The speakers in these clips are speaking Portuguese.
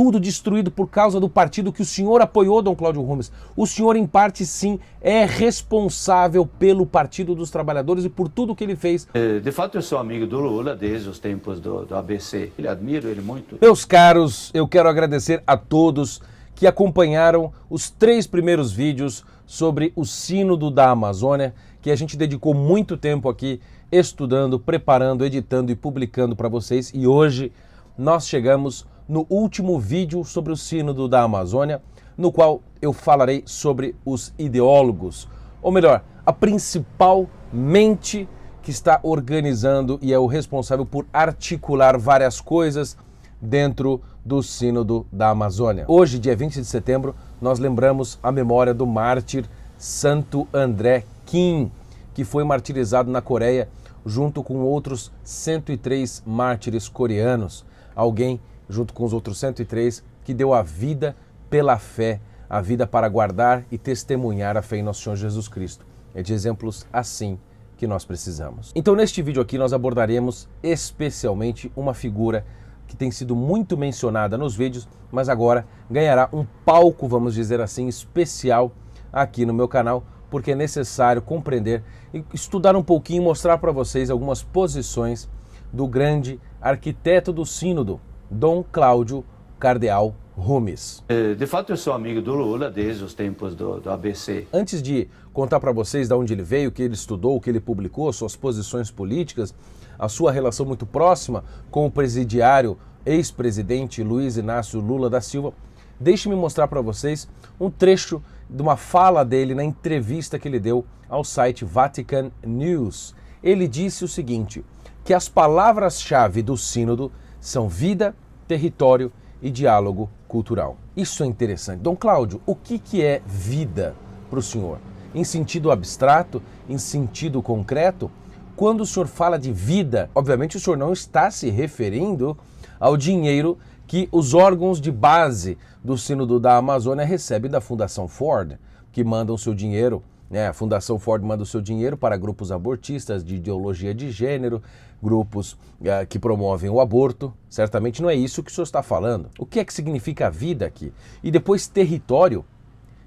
tudo destruído por causa do partido que o senhor apoiou, Dom Cláudio Gomes. O senhor, em parte, sim, é responsável pelo Partido dos Trabalhadores e por tudo que ele fez. É, de fato, eu sou amigo do Lula desde os tempos do, do ABC. Ele admiro ele muito. Meus caros, eu quero agradecer a todos que acompanharam os três primeiros vídeos sobre o Sínodo da Amazônia, que a gente dedicou muito tempo aqui estudando, preparando, editando e publicando para vocês. E hoje nós chegamos no último vídeo sobre o Sínodo da Amazônia, no qual eu falarei sobre os ideólogos, ou melhor, a principal mente que está organizando e é o responsável por articular várias coisas dentro do Sínodo da Amazônia. Hoje, dia 20 de setembro, nós lembramos a memória do mártir Santo André Kim, que foi martirizado na Coreia junto com outros 103 mártires coreanos, alguém junto com os outros 103, que deu a vida pela fé, a vida para guardar e testemunhar a fé em nosso Senhor Jesus Cristo. É de exemplos assim que nós precisamos. Então, neste vídeo aqui, nós abordaremos especialmente uma figura que tem sido muito mencionada nos vídeos, mas agora ganhará um palco, vamos dizer assim, especial aqui no meu canal, porque é necessário compreender e estudar um pouquinho, mostrar para vocês algumas posições do grande arquiteto do Sínodo, Dom Cláudio Cardeal Rumes. É, de fato, eu sou amigo do Lula desde os tempos do, do ABC. Antes de contar para vocês de onde ele veio, o que ele estudou, o que ele publicou, suas posições políticas, a sua relação muito próxima com o presidiário ex-presidente Luiz Inácio Lula da Silva, deixe-me mostrar para vocês um trecho de uma fala dele na entrevista que ele deu ao site Vatican News. Ele disse o seguinte: que as palavras-chave do Sínodo são vida, território e diálogo cultural. Isso é interessante. Dom Cláudio, o que, que é vida para o senhor? Em sentido abstrato, em sentido concreto, quando o senhor fala de vida, obviamente o senhor não está se referindo ao dinheiro que os órgãos de base do Sínodo da Amazônia recebem da Fundação Ford, que mandam seu dinheiro né? A Fundação Ford manda o seu dinheiro para grupos abortistas de ideologia de gênero, grupos uh, que promovem o aborto. Certamente não é isso que o senhor está falando. O que é que significa vida aqui? E depois território.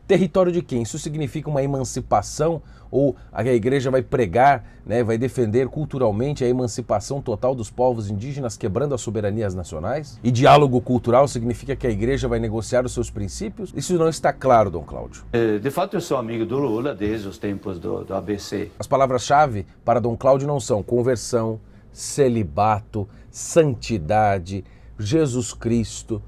Território de quem? Isso significa uma emancipação, ou a igreja vai pregar, né, vai defender culturalmente a emancipação total dos povos indígenas, quebrando as soberanias nacionais? E diálogo cultural significa que a igreja vai negociar os seus princípios? Isso não está claro, Dom Cláudio. É, de fato, eu sou amigo do Lula desde os tempos do, do ABC. As palavras-chave para Dom Cláudio não são conversão, celibato, santidade, Jesus Cristo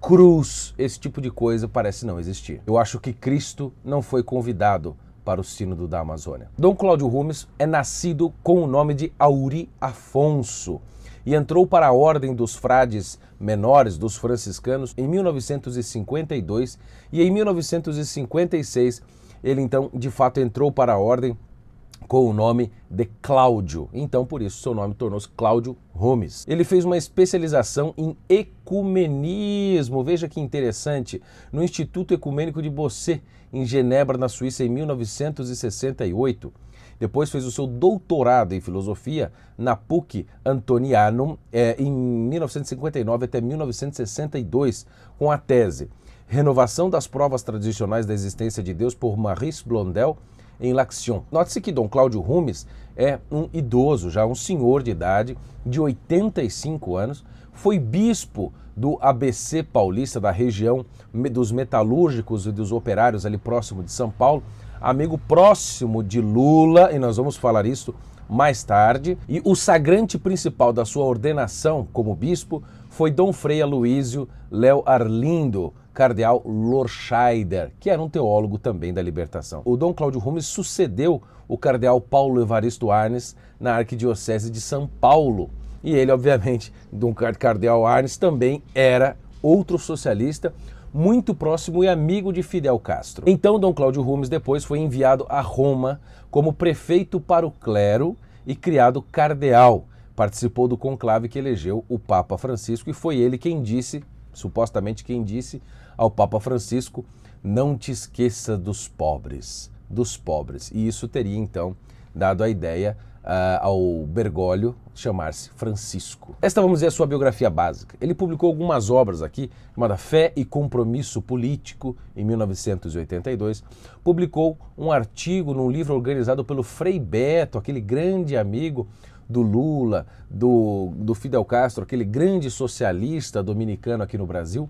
cruz, esse tipo de coisa parece não existir. Eu acho que Cristo não foi convidado para o Sínodo da Amazônia. Dom Cláudio Rumes é nascido com o nome de Auri Afonso e entrou para a Ordem dos Frades Menores dos Franciscanos em 1952 e em 1956 ele então de fato entrou para a Ordem com o nome de Cláudio. Então, por isso, seu nome tornou-se Cláudio Gomes. Ele fez uma especialização em ecumenismo. Veja que interessante, no Instituto Ecumênico de Bossé, em Genebra, na Suíça, em 1968. Depois fez o seu doutorado em filosofia na PUC Antonianum é, em 1959 até 1962, com a tese Renovação das Provas Tradicionais da Existência de Deus por Maurice Blondel em Laxion. Note-se que Dom Cláudio Rumes é um idoso, já um senhor de idade, de 85 anos, foi bispo do ABC paulista, da região dos metalúrgicos e dos operários ali próximo de São Paulo, amigo próximo de Lula, e nós vamos falar isso mais tarde. E o sagrante principal da sua ordenação como bispo foi Dom Frei Aloísio Léo Arlindo, cardeal Lorscheider, que era um teólogo também da libertação. O Dom Cláudio Rumes sucedeu o cardeal Paulo Evaristo Arnes na Arquidiocese de São Paulo. E ele, obviamente, Dom Cardeal Arnes também era outro socialista, muito próximo e amigo de Fidel Castro. Então, Dom Cláudio Rumes depois foi enviado a Roma como prefeito para o clero e criado cardeal participou do conclave que elegeu o Papa Francisco e foi ele quem disse, supostamente quem disse ao Papa Francisco, não te esqueça dos pobres, dos pobres. E isso teria então dado a ideia uh, ao Bergoglio chamar-se Francisco. Esta, vamos dizer, é a sua biografia básica. Ele publicou algumas obras aqui, chamada Fé e Compromisso Político, em 1982. Publicou um artigo num livro organizado pelo Frei Beto, aquele grande amigo do Lula, do, do Fidel Castro, aquele grande socialista dominicano aqui no Brasil,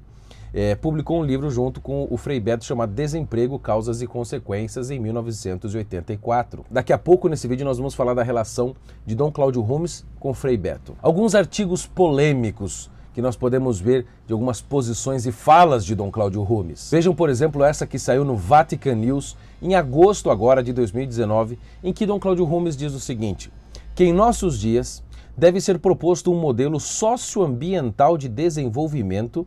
é, publicou um livro junto com o Frei Beto chamado Desemprego, Causas e Consequências, em 1984. Daqui a pouco, nesse vídeo, nós vamos falar da relação de Dom Cláudio Holmes com Frei Beto. Alguns artigos polêmicos que nós podemos ver de algumas posições e falas de Dom Cláudio Rumes. Vejam, por exemplo, essa que saiu no Vatican News em agosto agora de 2019, em que Dom Cláudio Rumes diz o seguinte: que em nossos dias deve ser proposto um modelo socioambiental de desenvolvimento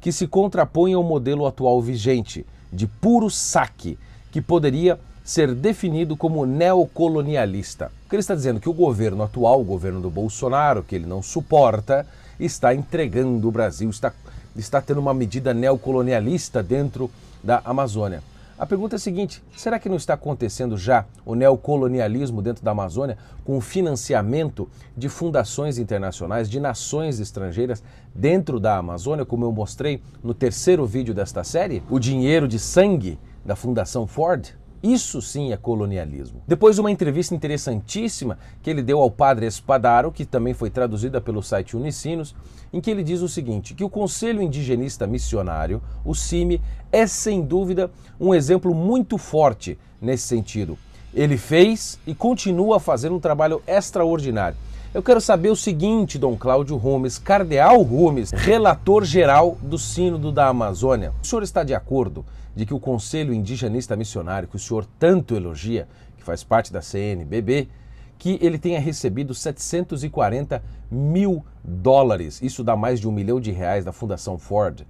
que se contrapõe ao modelo atual vigente, de puro saque, que poderia ser definido como neocolonialista. O que ele está dizendo que o governo atual, o governo do Bolsonaro, que ele não suporta, está entregando o Brasil, está, está tendo uma medida neocolonialista dentro da Amazônia. A pergunta é a seguinte: será que não está acontecendo já o neocolonialismo dentro da Amazônia com o financiamento de fundações internacionais, de nações estrangeiras dentro da Amazônia, como eu mostrei no terceiro vídeo desta série? O dinheiro de sangue da Fundação Ford? Isso sim é colonialismo. Depois, uma entrevista interessantíssima que ele deu ao padre Espadaro, que também foi traduzida pelo site Unicinos, em que ele diz o seguinte: que o Conselho Indigenista Missionário, o CIMI, é sem dúvida um exemplo muito forte nesse sentido. Ele fez e continua a fazer um trabalho extraordinário. Eu quero saber o seguinte, Dom Cláudio Gomes, Cardeal Gomes, relator geral do Sínodo da Amazônia. O senhor está de acordo de que o Conselho Indigenista Missionário, que o senhor tanto elogia, que faz parte da CNBB, que ele tenha recebido 740 mil dólares, isso dá mais de um milhão de reais da Fundação Ford,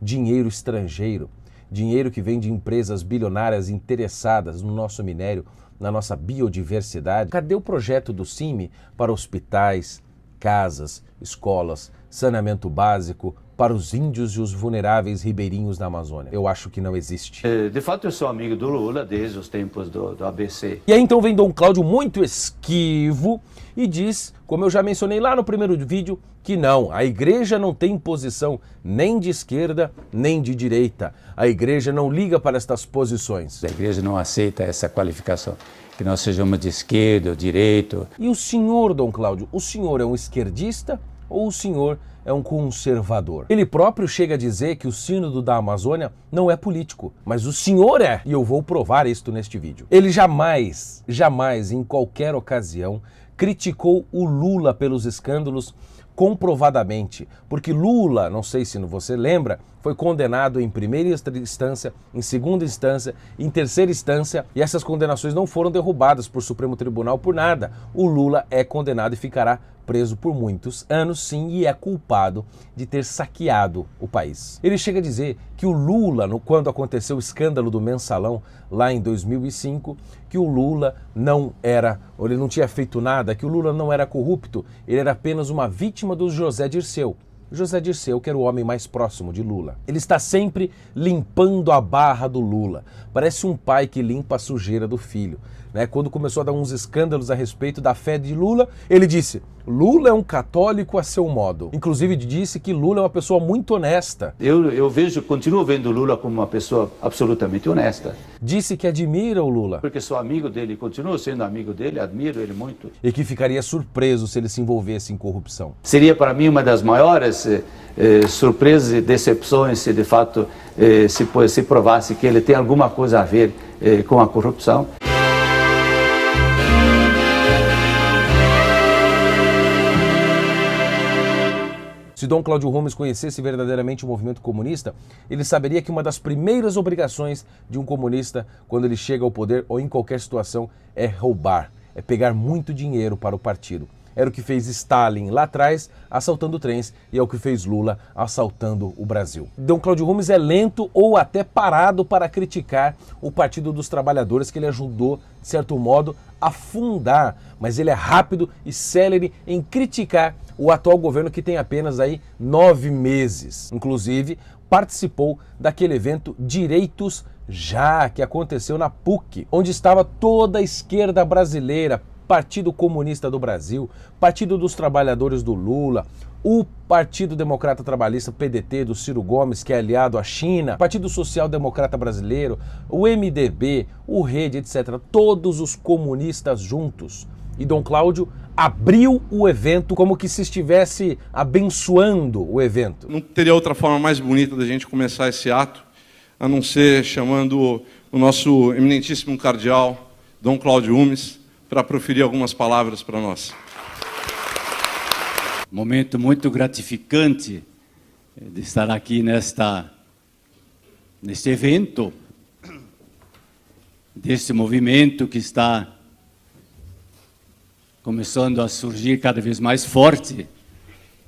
dinheiro estrangeiro, dinheiro que vem de empresas bilionárias interessadas no nosso minério, na nossa biodiversidade, cadê o projeto do CIMI para hospitais, casas, escolas, saneamento básico, para os índios e os vulneráveis ribeirinhos da Amazônia? Eu acho que não existe. É, de fato, eu sou amigo do Lula desde os tempos do, do ABC. E aí então vem Dom Cláudio muito esquivo e diz, como eu já mencionei lá no primeiro vídeo, que não, a igreja não tem posição nem de esquerda nem de direita. A igreja não liga para estas posições. A igreja não aceita essa qualificação que nós sejamos de esquerda ou direito. E o senhor, Dom Cláudio, o senhor é um esquerdista ou o senhor é um conservador. Ele próprio chega a dizer que o sínodo da Amazônia não é político, mas o senhor é, e eu vou provar isto neste vídeo. Ele jamais, jamais, em qualquer ocasião, criticou o Lula pelos escândalos comprovadamente, porque Lula, não sei se você lembra, foi condenado em primeira instância, em segunda instância, em terceira instância, e essas condenações não foram derrubadas por Supremo Tribunal por nada. O Lula é condenado e ficará preso por muitos anos, sim, e é culpado de ter saqueado o país. Ele chega a dizer que o Lula, no, quando aconteceu o escândalo do mensalão lá em 2005, que o Lula não era, ele não tinha feito nada, que o Lula não era corrupto, ele era apenas uma vítima do José Dirceu. José Dirceu, que era o homem mais próximo de Lula. Ele está sempre limpando a barra do Lula. Parece um pai que limpa a sujeira do filho. Né? Quando começou a dar uns escândalos a respeito da fé de Lula, ele disse: Lula é um católico a seu modo. Inclusive disse que Lula é uma pessoa muito honesta. Eu, eu vejo, continuo vendo Lula como uma pessoa absolutamente honesta. Disse que admira o Lula. Porque sou amigo dele, continuo sendo amigo dele, admiro ele muito. E que ficaria surpreso se ele se envolvesse em corrupção. Seria para mim uma das maiores eh, eh surpresas e decepções se de fato eh, se, se provasse que ele tem alguma coisa a ver eh, com a corrupção. Se Dom Cláudio Gomes conhecesse verdadeiramente o movimento comunista, ele saberia que uma das primeiras obrigações de um comunista quando ele chega ao poder ou em qualquer situação é roubar, é pegar muito dinheiro para o partido. Era o que fez Stalin lá atrás, assaltando trens, e é o que fez Lula assaltando o Brasil. Dom Cláudio Gomes é lento ou até parado para criticar o Partido dos Trabalhadores que ele ajudou, de certo modo, a fundar, mas ele é rápido e célere em criticar o atual governo que tem apenas aí nove meses. Inclusive, participou daquele evento Direitos já que aconteceu na PUC, onde estava toda a esquerda brasileira, Partido Comunista do Brasil, Partido dos Trabalhadores do Lula, o Partido Democrata Trabalhista PDT do Ciro Gomes, que é aliado à China, Partido Social Democrata Brasileiro, o MDB, o Rede, etc. Todos os comunistas juntos. E Dom Cláudio abriu o evento como que se estivesse abençoando o evento. Não teria outra forma mais bonita da gente começar esse ato a não ser chamando o nosso eminentíssimo cardeal, Dom Cláudio Umes, para proferir algumas palavras para nós. Momento muito gratificante eh, de estar aqui nesta, neste evento, deste movimento que está começando a surgir cada vez mais forte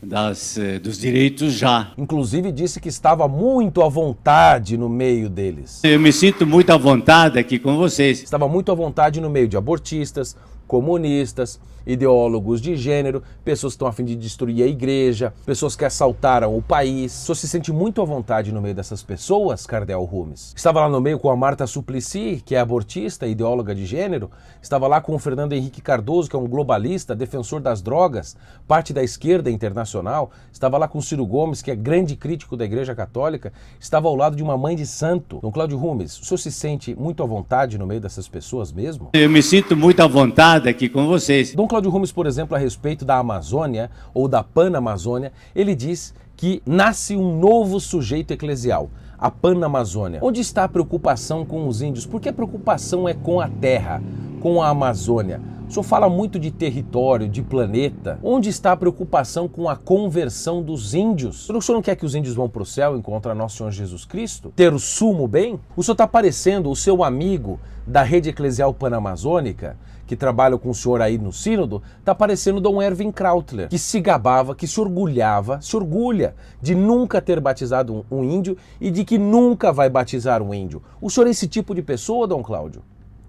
das, eh, dos direitos já. Inclusive disse que estava muito à vontade no meio deles. Eu me sinto muito à vontade aqui com vocês. Estava muito à vontade no meio de abortistas, comunistas, ideólogos de gênero, pessoas que estão a fim de destruir a igreja, pessoas que assaltaram o país. O senhor se sente muito à vontade no meio dessas pessoas, Cardel Rumes? Estava lá no meio com a Marta Suplicy, que é abortista, ideóloga de gênero. Estava lá com o Fernando Henrique Cardoso, que é um globalista, defensor das drogas, parte da esquerda internacional. Estava lá com o Ciro Gomes, que é grande crítico da Igreja Católica. Estava ao lado de uma mãe de santo. Dom Cláudio Rumes, o senhor se sente muito à vontade no meio dessas pessoas mesmo? Eu me sinto muito à vontade aqui com vocês. Dom Cláudio Rumes, por exemplo, a respeito da Amazônia ou da Panamazônia, ele diz que nasce um novo sujeito eclesial, a Panamazônia. Onde está a preocupação com os índios? Porque a preocupação é com a terra, com a Amazônia. O senhor fala muito de território, de planeta. Onde está a preocupação com a conversão dos índios? O senhor não quer que os índios vão para o céu encontrar nosso Senhor Jesus Cristo? Ter o sumo bem? O senhor está parecendo o seu amigo da rede eclesial panamazônica que trabalham com o senhor aí no sínodo, tá parecendo Dom Erwin Krautler, que se gabava, que se orgulhava, se orgulha de nunca ter batizado um, um índio e de que nunca vai batizar um índio. O senhor é esse tipo de pessoa, Dom Cláudio?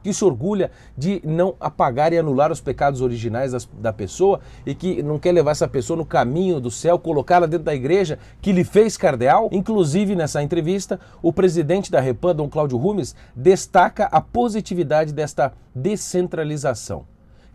que se orgulha de não apagar e anular os pecados originais das, da pessoa e que não quer levar essa pessoa no caminho do céu, colocá-la dentro da igreja que lhe fez cardeal. Inclusive, nessa entrevista, o presidente da Repan, Dom Cláudio Rumes, destaca a positividade desta descentralização.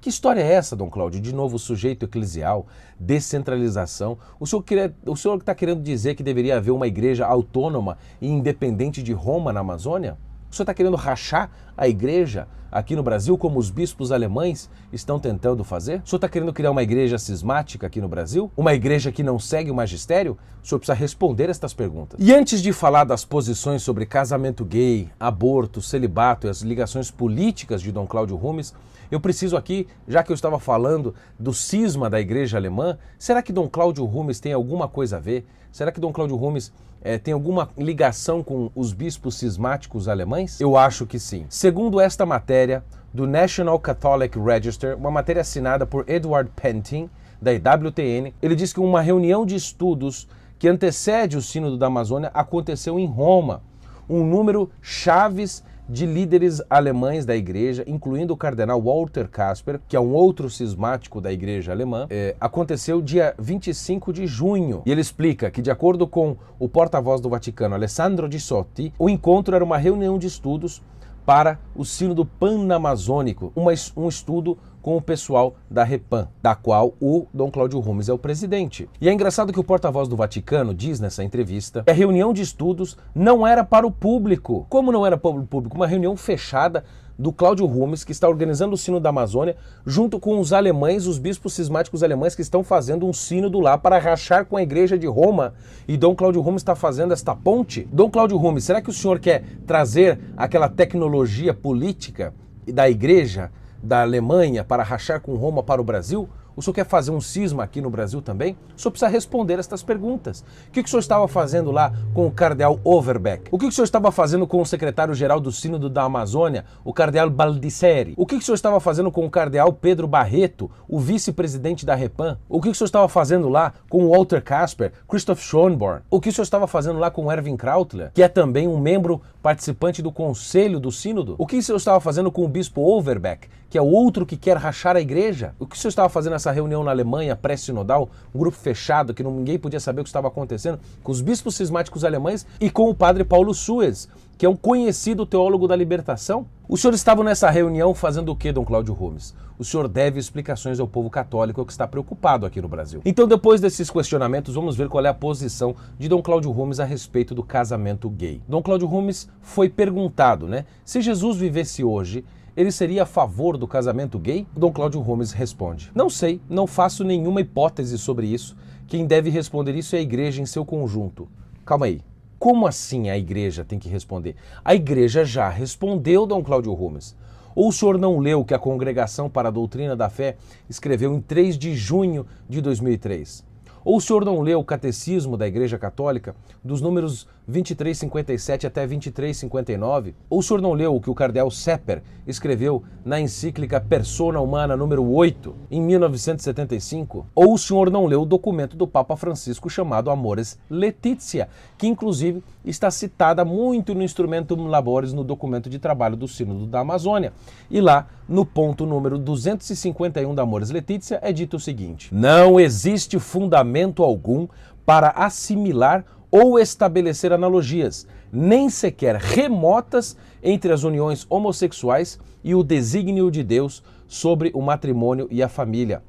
Que história é essa, Dom Cláudio? De novo, sujeito eclesial, descentralização. O senhor o senhor está querendo dizer que deveria haver uma igreja autônoma e independente de Roma na Amazônia? O senhor está querendo rachar a igreja aqui no Brasil, como os bispos alemães estão tentando fazer? O senhor está querendo criar uma igreja cismática aqui no Brasil? Uma igreja que não segue o magistério? O senhor precisa responder estas perguntas. E antes de falar das posições sobre casamento gay, aborto, celibato e as ligações políticas de Dom Cláudio Rumes, eu preciso aqui, já que eu estava falando do cisma da igreja alemã, será que Dom Cláudio Rumes tem alguma coisa a ver? Será que Dom Cláudio Rumes é, tem alguma ligação com os bispos cismáticos alemães? Eu acho que sim. Segundo esta matéria do National Catholic Register, uma matéria assinada por Edward Pentin, da IWTN, ele diz que uma reunião de estudos que antecede o Sínodo da Amazônia aconteceu em Roma. Um número chaves de líderes alemães da igreja, incluindo o cardenal Walter Kasper, que é um outro cismático da igreja alemã, é, aconteceu dia 25 de junho. E ele explica que, de acordo com o porta-voz do Vaticano, Alessandro di Sotti, o encontro era uma reunião de estudos para o sino do Panamazônico, um estudo com o pessoal da Repan, da qual o Dom Cláudio Gomes é o presidente. E é engraçado que o porta-voz do Vaticano diz nessa entrevista que a reunião de estudos não era para o público. Como não era para o público? Uma reunião fechada do Cláudio Rumes, que está organizando o sino da Amazônia, junto com os alemães, os bispos cismáticos alemães, que estão fazendo um sino do lá para rachar com a igreja de Roma. E Dom Cláudio Rumes está fazendo esta ponte. Dom Cláudio Rumes, será que o senhor quer trazer aquela tecnologia política da igreja da Alemanha para rachar com Roma para o Brasil? O senhor quer fazer um cisma aqui no Brasil também? O senhor precisa responder estas perguntas. O que, o senhor estava fazendo lá com o cardeal Overbeck? O que, o senhor estava fazendo com o secretário-geral do Sínodo da Amazônia, o cardeal Baldisseri? O que, o senhor estava fazendo com o cardeal Pedro Barreto, o vice-presidente da Repan? O que, o senhor estava fazendo lá com o Walter Casper, Christoph Schoenborn? O que o senhor estava fazendo lá com o Erwin Krautler, que é também um membro participante do conselho do sínodo? O que o senhor estava fazendo com o bispo Overbeck, que é o outro que quer rachar a igreja? O que o senhor estava fazendo nessa reunião na Alemanha pré-sinodal, um grupo fechado que ninguém podia saber o que estava acontecendo, com os bispos cismáticos alemães e com o padre Paulo Suez, que é um conhecido teólogo da libertação? O senhor estava nessa reunião fazendo o que, Dom Cláudio Rumes? O senhor deve explicações ao povo católico que está preocupado aqui no Brasil. Então, depois desses questionamentos, vamos ver qual é a posição de Dom Cláudio Rumes a respeito do casamento gay. Dom Cláudio Rumes foi perguntado, né? Se Jesus vivesse hoje, ele seria a favor do casamento gay? Dom Cláudio Gomes responde: Não sei, não faço nenhuma hipótese sobre isso. Quem deve responder isso é a igreja em seu conjunto. Calma aí, como assim a igreja tem que responder? A igreja já respondeu, Dom Cláudio Rumes. Ou o senhor não leu que a Congregação para a Doutrina da Fé escreveu em 3 de junho de 2003? Ou o senhor não leu o Catecismo da Igreja Católica, dos números 2357 até 2359? Ou o senhor não leu o que o cardeal Sepper escreveu na encíclica Persona Humana número 8, em 1975? Ou o senhor não leu o documento do Papa Francisco chamado Amores Letícia, que inclusive está citada muito no Instrumentum Labores no documento de trabalho do Sínodo da Amazônia? E lá, no ponto número 251 da Amores Letícia é dito o seguinte: Não existe fundamento fundamento algum para assimilar ou estabelecer analogias, nem sequer remotas, entre as uniões homossexuais e o desígnio de Deus sobre o matrimônio e a família.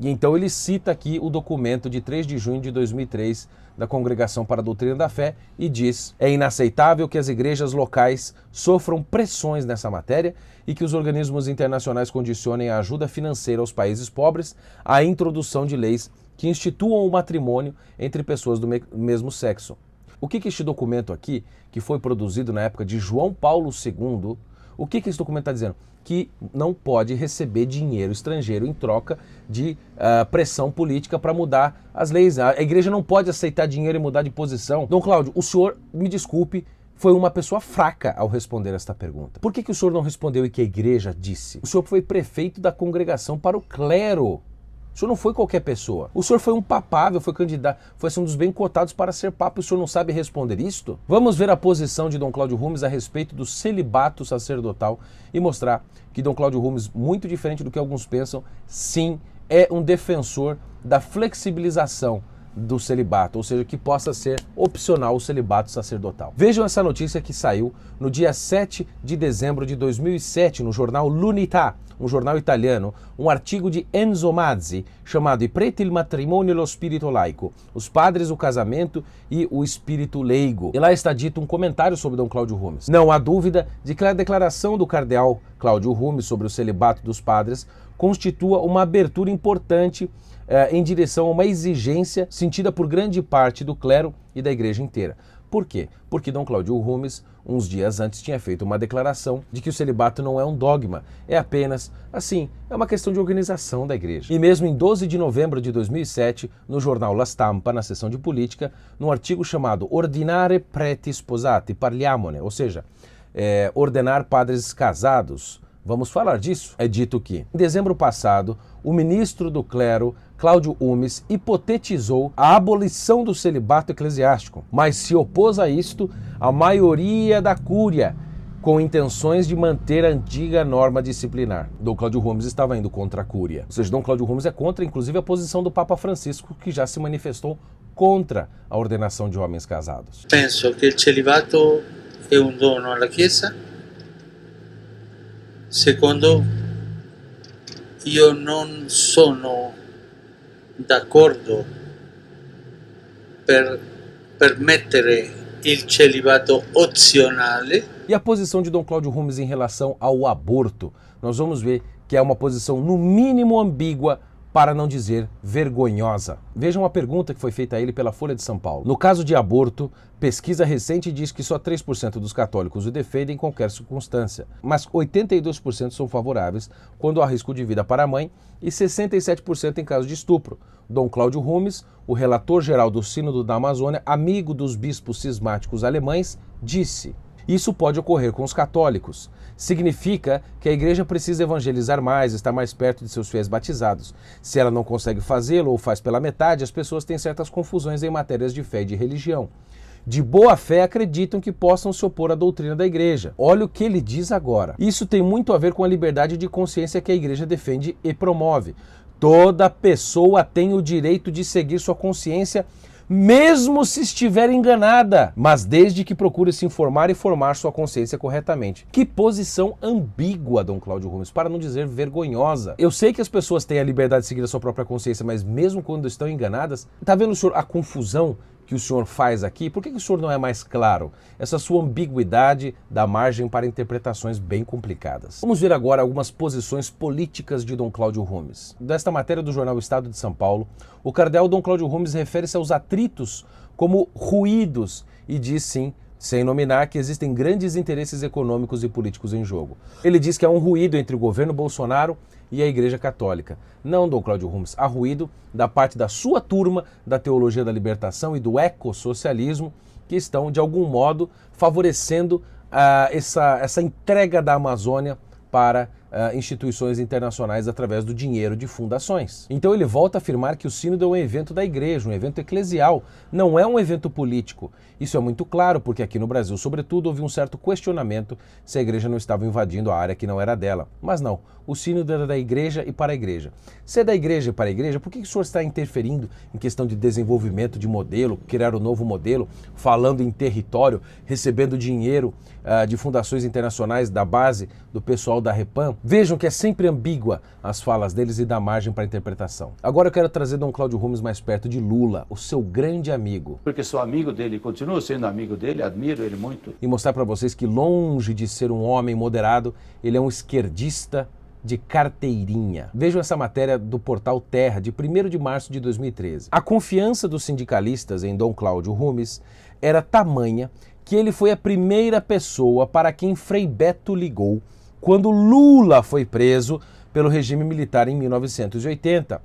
E então ele cita aqui o documento de 3 de junho de 2003 da Congregação para a Doutrina da Fé e diz: é inaceitável que as igrejas locais sofram pressões nessa matéria e que os organismos internacionais condicionem a ajuda financeira aos países pobres à introdução de leis que instituam o matrimônio entre pessoas do me mesmo sexo. O que, que este documento aqui, que foi produzido na época de João Paulo II, o que, que esse documento está dizendo? Que não pode receber dinheiro estrangeiro em troca de uh, pressão política para mudar as leis. A igreja não pode aceitar dinheiro e mudar de posição. Dom Cláudio, o senhor, me desculpe, foi uma pessoa fraca ao responder esta pergunta. Por que, que o senhor não respondeu e que a igreja disse? O senhor foi prefeito da congregação para o clero. O senhor não foi qualquer pessoa. O senhor foi um papável, foi candidato, foi assim, um dos bem cotados para ser papa. O senhor não sabe responder isto? Vamos ver a posição de Dom Cláudio Rumes a respeito do celibato sacerdotal e mostrar que Dom Cláudio Rumes, muito diferente do que alguns pensam, sim, é um defensor da flexibilização do celibato, ou seja, que possa ser opcional o celibato sacerdotal. Vejam essa notícia que saiu no dia 7 de dezembro de 2007 no jornal L'Unità, um jornal italiano, um artigo de Enzo Mazzi chamado I preti il matrimonio e lo spirito laico, os padres, o casamento e o espírito leigo. E lá está dito um comentário sobre Dom Cláudio Rumes. Não há dúvida de que a declaração do cardeal Cláudio Rumes sobre o celibato dos padres constitua uma abertura importante eh, em direção a uma exigência sentida por grande parte do clero e da igreja inteira. Por quê? Porque Dom Cláudio Rumes, uns dias antes, tinha feito uma declaração de que o celibato não é um dogma, é apenas, assim, é uma questão de organização da igreja. E mesmo em 12 de novembro de 2007, no jornal La Stampa, na seção de política, num artigo chamado Ordinare preti sposati parliamone, ou seja, é, ordenar padres casados, Vamos falar disso? É dito que, em dezembro passado, o ministro do clero, Cláudio Umes, hipotetizou a abolição do celibato eclesiástico, mas se opôs a isto a maioria da cúria, com intenções de manter a antiga norma disciplinar. Dom Cláudio Ramos estava indo contra a cúria. Ou seja, Dom Cláudio Ramos é contra, inclusive, a posição do Papa Francisco, que já se manifestou contra a ordenação de homens casados. Penso que o celibato é um dono à Chiesa Secondo, io non sono d'accordo per permettere il celibato opzionale. E a posição de Dom Cláudio Rumes em relação ao aborto? Nós vamos ver que é uma posição no mínimo ambígua para não dizer vergonhosa. Veja uma pergunta que foi feita a ele pela Folha de São Paulo. No caso de aborto, pesquisa recente diz que só 3% dos católicos o defendem em qualquer circunstância, mas 82% são favoráveis quando há risco de vida para a mãe e 67% em caso de estupro. Dom Cláudio Rumes, o relator geral do Sínodo da Amazônia, amigo dos bispos cismáticos alemães, disse: isso pode ocorrer com os católicos. Significa que a igreja precisa evangelizar mais, estar mais perto de seus fiéis batizados. Se ela não consegue fazê-lo ou faz pela metade, as pessoas têm certas confusões em matérias de fé e de religião. De boa fé acreditam que possam se opor à doutrina da igreja. Olha o que ele diz agora. Isso tem muito a ver com a liberdade de consciência que a igreja defende e promove. Toda pessoa tem o direito de seguir sua consciência mesmo se estiver enganada, mas desde que procure se informar e formar sua consciência corretamente. Que posição ambígua, Dom Cláudio Gomes, para não dizer vergonhosa. Eu sei que as pessoas têm a liberdade de seguir a sua própria consciência, mas mesmo quando estão enganadas, tá vendo, senhor, a confusão que o senhor faz aqui, por que, que o senhor não é mais claro? Essa sua ambiguidade dá margem para interpretações bem complicadas. Vamos ver agora algumas posições políticas de Dom Cláudio Rumes. Desta matéria do jornal Estado de São Paulo, o cardeal Dom Cláudio Rumes refere-se aos atritos como ruídos e diz sim sem nominar que existem grandes interesses econômicos e políticos em jogo. Ele diz que há um ruído entre o governo Bolsonaro e a Igreja Católica. Não, Dom Cláudio Rumes, há ruído da parte da sua turma da Teologia da Libertação e do ecossocialismo, que estão, de algum modo, favorecendo uh, essa, essa entrega da Amazônia para uh, instituições internacionais através do dinheiro de fundações. Então ele volta a afirmar que o Sínodo é um evento da igreja, um evento eclesial, não é um evento político. Isso é muito claro, porque aqui no Brasil, sobretudo, houve um certo questionamento se a igreja não estava invadindo a área que não era dela. Mas não, o Sínodo era da igreja e para a igreja. Se é da igreja e para a igreja, por que o senhor está interferindo em questão de desenvolvimento de modelo, criar um novo modelo, falando em território, recebendo dinheiro? Ah, de fundações internacionais da base do pessoal da Repam, vejam que é sempre ambígua as falas deles e dá margem para interpretação. Agora eu quero trazer Dom Cláudio Rumes mais perto de Lula, o seu grande amigo. Porque sou amigo dele, continuo sendo amigo dele, admiro ele muito. E mostrar para vocês que longe de ser um homem moderado, ele é um esquerdista de carteirinha. Vejam essa matéria do portal Terra, de 1 de março de 2013. A confiança dos sindicalistas em Dom Cláudio Rumes era tamanha que ele foi a primeira pessoa para quem Frei Beto ligou quando Lula foi preso pelo regime militar em 1980.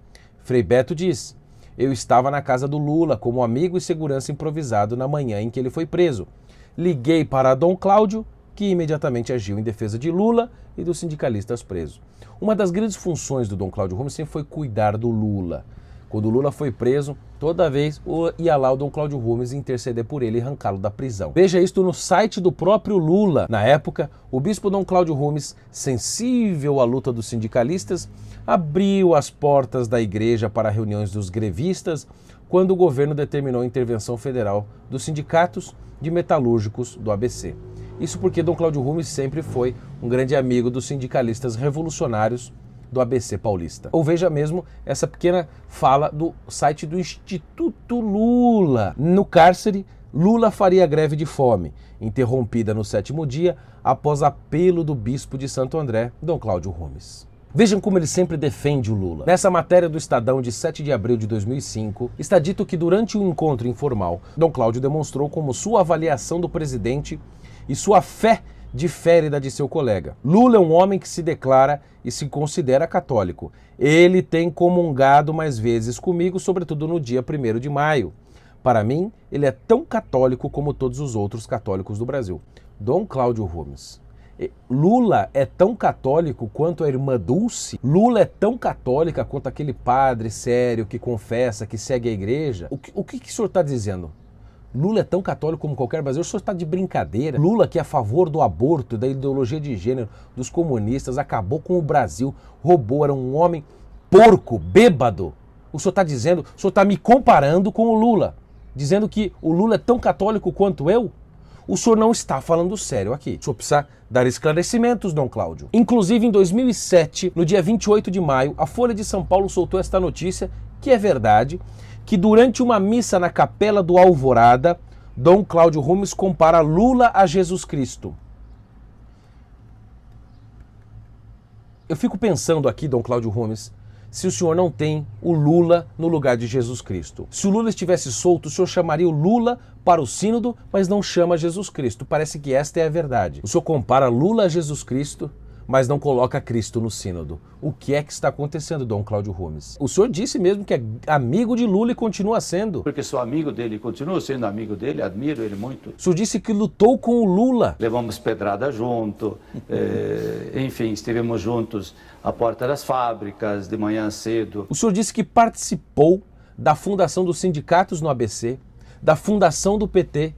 Frei Beto diz: Eu estava na casa do Lula como amigo e segurança improvisado na manhã em que ele foi preso. Liguei para Dom Cláudio, que imediatamente agiu em defesa de Lula e dos sindicalistas presos. Uma das grandes funções do Dom Cláudio Roma foi cuidar do Lula. Quando Lula foi preso, toda vez ia lá o Dom Cláudio Rumes interceder por ele e arrancá-lo da prisão. Veja isto no site do próprio Lula. Na época, o bispo Dom Cláudio Rumes, sensível à luta dos sindicalistas, abriu as portas da igreja para reuniões dos grevistas quando o governo determinou a intervenção federal dos sindicatos de metalúrgicos do ABC. Isso porque Dom Cláudio Rumes sempre foi um grande amigo dos sindicalistas revolucionários do ABC paulista. Ou veja mesmo essa pequena fala do site do Instituto Lula. No cárcere, Lula faria greve de fome, interrompida no sétimo dia após apelo do bispo de Santo André, Dom Cláudio Rumes. Vejam como ele sempre defende o Lula. Nessa matéria do Estadão de 7 de abril de 2005, está dito que durante um encontro informal, Dom Cláudio demonstrou como sua avaliação do presidente e sua fé difere da de seu colega. Lula é um homem que se declara e se considera católico. Ele tem comungado mais vezes comigo, sobretudo no dia 1 de maio. Para mim, ele é tão católico como todos os outros católicos do Brasil. Dom Cláudio Rumes. Lula é tão católico quanto a irmã Dulce? Lula é tão católica quanto aquele padre sério que confessa, que segue a igreja? O que, o que, que o senhor está dizendo? Lula é tão católico como qualquer brasileiro. O senhor está de brincadeira. Lula, que é a favor do aborto, da ideologia de gênero, dos comunistas, acabou com o Brasil, roubou, era um homem porco, bêbado. O senhor está dizendo, o senhor está me comparando com o Lula, dizendo que o Lula é tão católico quanto eu? O senhor não está falando sério aqui. O senhor precisa dar esclarecimentos, Dom Cláudio. Inclusive, em 2007, no dia 28 de maio, a Folha de São Paulo soltou esta notícia, que é verdade, que durante uma missa na Capela do Alvorada, Dom Cláudio Rumes compara Lula a Jesus Cristo. Eu fico pensando aqui, Dom Cláudio Rumes, se o senhor não tem o Lula no lugar de Jesus Cristo. Se o Lula estivesse solto, o senhor chamaria o Lula para o sínodo, mas não chama Jesus Cristo. Parece que esta é a verdade. O senhor compara Lula a Jesus Cristo mas não coloca Cristo no sínodo. O que é que está acontecendo, Dom Cláudio Rumes? O senhor disse mesmo que é amigo de Lula e continua sendo. Porque sou amigo dele, continuo sendo amigo dele, admiro ele muito. O senhor disse que lutou com o Lula. Levamos pedrada junto, é, enfim, estivemos juntos à porta das fábricas, de manhã cedo. O senhor disse que participou da fundação dos sindicatos no ABC, da fundação do PT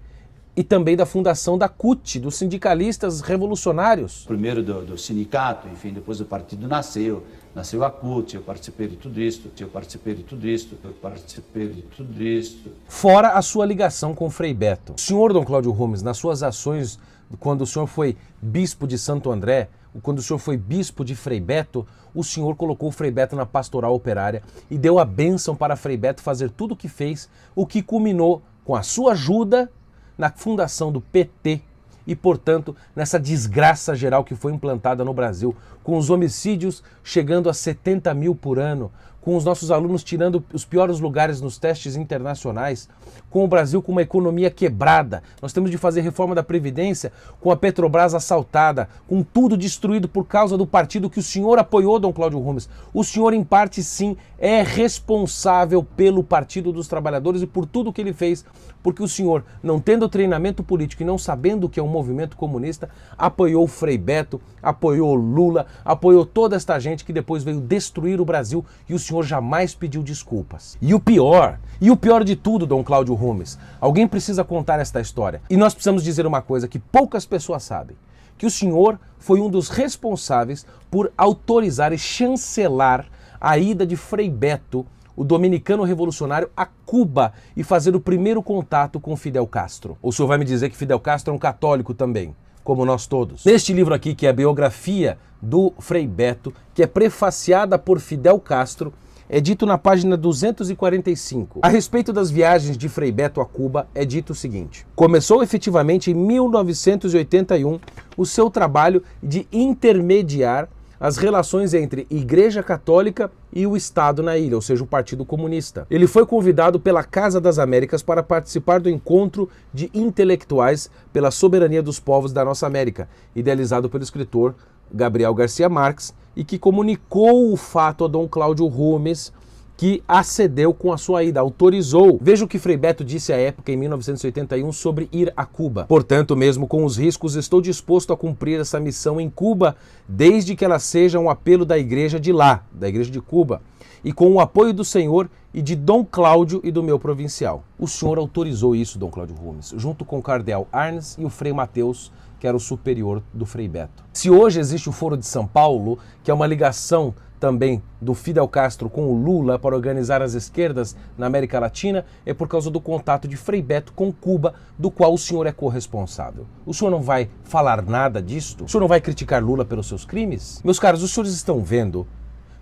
e também da fundação da CUT, dos sindicalistas revolucionários. Primeiro do, do sindicato, enfim, depois o partido nasceu, nasceu a CUT, eu participei de tudo isso, eu participei de tudo isso, eu participei de tudo isso. Fora a sua ligação com Frei Beto. O senhor Dom Cláudio Gomes, nas suas ações, quando o senhor foi bispo de Santo André, quando o senhor foi bispo de Frei Beto, o senhor colocou o Frei Beto na pastoral operária e deu a bênção para Frei Beto fazer tudo o que fez, o que culminou com a sua ajuda na fundação do PT e, portanto, nessa desgraça geral que foi implantada no Brasil, com os homicídios chegando a 70 mil por ano, com os nossos alunos tirando os piores lugares nos testes internacionais, com o Brasil com uma economia quebrada. Nós temos de fazer reforma da Previdência com a Petrobras assaltada, com tudo destruído por causa do partido que o senhor apoiou, Dom Cláudio Gomes. O senhor, em parte, sim, é responsável pelo Partido dos Trabalhadores e por tudo que ele fez, porque o senhor, não tendo treinamento político e não sabendo o que é um movimento comunista, apoiou o Frei Beto, apoiou Lula, apoiou toda esta gente que depois veio destruir o Brasil e o senhor jamais pediu desculpas. E o pior, e o pior de tudo, Dom Cláudio Rumes, alguém precisa contar esta história. E nós precisamos dizer uma coisa que poucas pessoas sabem: que o senhor foi um dos responsáveis por autorizar e chancelar a ida de Frei Beto, o dominicano revolucionário, a Cuba e fazer o primeiro contato com Fidel Castro. Ou o senhor vai me dizer que Fidel Castro é um católico também? como nós todos. Neste livro aqui, que é a biografia do Frei Beto, que é prefaciada por Fidel Castro, é dito na página 245. A respeito das viagens de Frei Beto a Cuba, é dito o seguinte: começou efetivamente em 1981 o seu trabalho de intermediar as relações entre Igreja Católica e o Estado na ilha, ou seja, o Partido Comunista. Ele foi convidado pela Casa das Américas para participar do encontro de intelectuais pela soberania dos povos da nossa América, idealizado pelo escritor Gabriel Garcia Marques e que comunicou o fato a Dom Cláudio Rumes, que acedeu com a sua ida, autorizou. Veja o que Frei Beto disse à época, em 1981, sobre ir a Cuba. Portanto, mesmo com os riscos, estou disposto a cumprir essa missão em Cuba, desde que ela seja um apelo da igreja de lá, da igreja de Cuba, e com o apoio do Senhor e de Dom Cláudio e do meu provincial. O senhor autorizou isso, Dom Cláudio Rumes, junto com o Cardel Arnes e o Frei Mateus, que era o superior do Frei Beto. Se hoje existe o Foro de São Paulo, que é uma ligação também do Fidel Castro com o Lula para organizar as esquerdas na América Latina é por causa do contato de Frei Beto com Cuba, do qual o senhor é corresponsável. O senhor não vai falar nada disto? O senhor não vai criticar Lula pelos seus crimes? Meus caros, os senhores estão vendo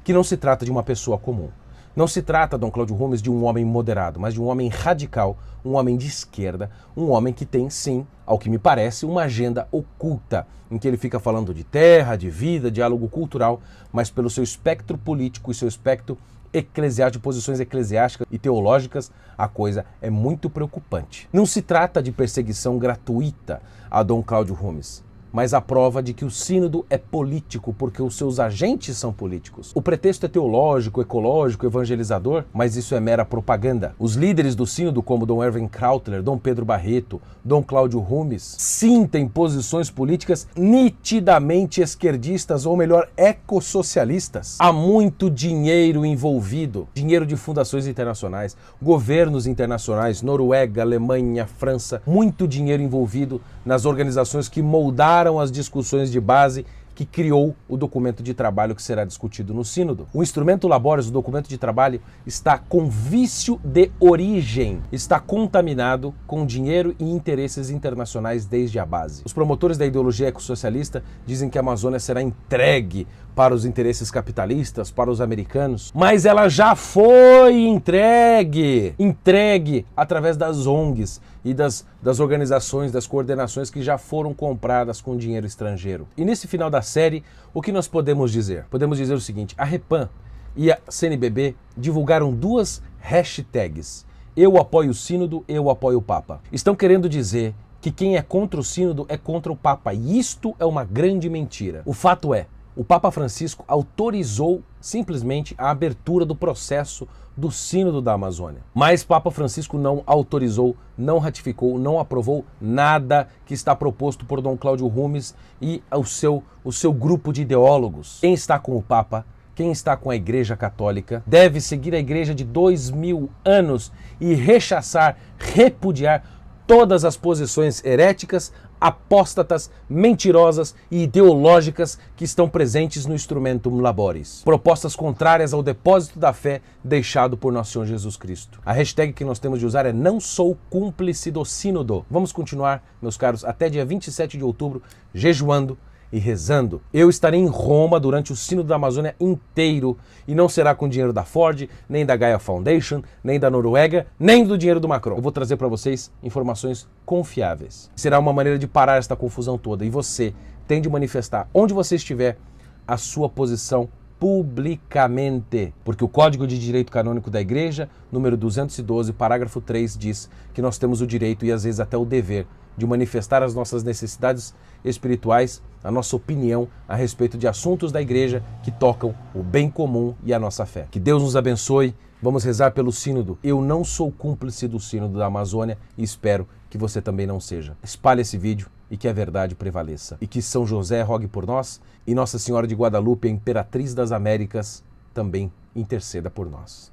que não se trata de uma pessoa comum. Não se trata, Dom Cláudio Rumes, de um homem moderado, mas de um homem radical, um homem de esquerda, um homem que tem, sim, ao que me parece, uma agenda oculta, em que ele fica falando de terra, de vida, diálogo cultural, mas pelo seu espectro político e seu espectro eclesiástico, de posições eclesiásticas e teológicas, a coisa é muito preocupante. Não se trata de perseguição gratuita a Dom Cláudio Rumes mas a prova de que o Sínodo é político porque os seus agentes são políticos. O pretexto é teológico, ecológico, evangelizador, mas isso é mera propaganda. Os líderes do Sínodo, como Dom Erwin Krautler, Dom Pedro Barreto, Dom Cláudio Rumes, sim têm posições políticas nitidamente esquerdistas ou melhor, ecossocialistas. Há muito dinheiro envolvido, dinheiro de fundações internacionais, governos internacionais, Noruega, Alemanha, França, muito dinheiro envolvido nas organizações que moldaram nortearam as discussões de base que criou o documento de trabalho que será discutido no Sínodo. O instrumento labores, o documento de trabalho, está com vício de origem, está contaminado com dinheiro e interesses internacionais desde a base. Os promotores da ideologia ecossocialista dizem que a Amazônia será entregue para os interesses capitalistas, para os americanos, mas ela já foi entregue entregue através das ONGs e das, das organizações, das coordenações que já foram compradas com dinheiro estrangeiro. E nesse final da série, o que nós podemos dizer? Podemos dizer o seguinte: a Repan e a CNBB divulgaram duas hashtags. Eu apoio o Sínodo, eu apoio o Papa. Estão querendo dizer que quem é contra o Sínodo é contra o Papa. E isto é uma grande mentira. O fato é, o Papa Francisco autorizou simplesmente a abertura do processo do Sínodo da Amazônia. Mas Papa Francisco não autorizou, não ratificou, não aprovou nada que está proposto por Dom Cláudio Rumes e o seu, o seu grupo de ideólogos. Quem está com o Papa quem está com a Igreja Católica deve seguir a Igreja de dois mil anos e rechaçar, repudiar todas as posições heréticas, apóstatas, mentirosas e ideológicas que estão presentes no instrumentum laboris. Propostas contrárias ao depósito da fé deixado por nosso Senhor Jesus Cristo. A hashtag que nós temos de usar é não sou cúmplice do sínodo. Vamos continuar, meus caros, até dia 27 de outubro, jejuando e rezando. Eu estarei em Roma durante o Sino da Amazônia inteiro e não será com dinheiro da Ford, nem da Gaia Foundation, nem da Noruega, nem do dinheiro do Macron. Eu vou trazer para vocês informações confiáveis. Será uma maneira de parar esta confusão toda e você tem de manifestar onde você estiver a sua posição publicamente, porque o Código de Direito Canônico da Igreja, número 212, parágrafo 3, diz que nós temos o direito e às vezes até o dever de manifestar as nossas necessidades espirituais, a nossa opinião a respeito de assuntos da igreja que tocam o bem comum e a nossa fé. Que Deus nos abençoe. Vamos rezar pelo Sínodo. Eu não sou cúmplice do Sínodo da Amazônia e espero que você também não seja. Espalhe esse vídeo e que a verdade prevaleça. E que São José rogue por nós e Nossa Senhora de Guadalupe, a Imperatriz das Américas, também interceda por nós.